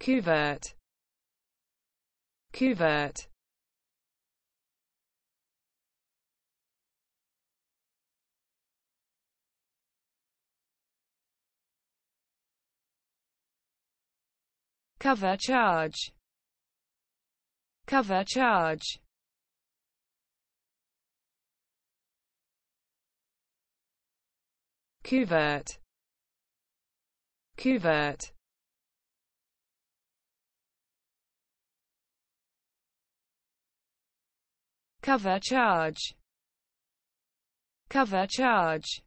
cuvert cuvert cover charge cover charge Cover charge. cover charge cover charge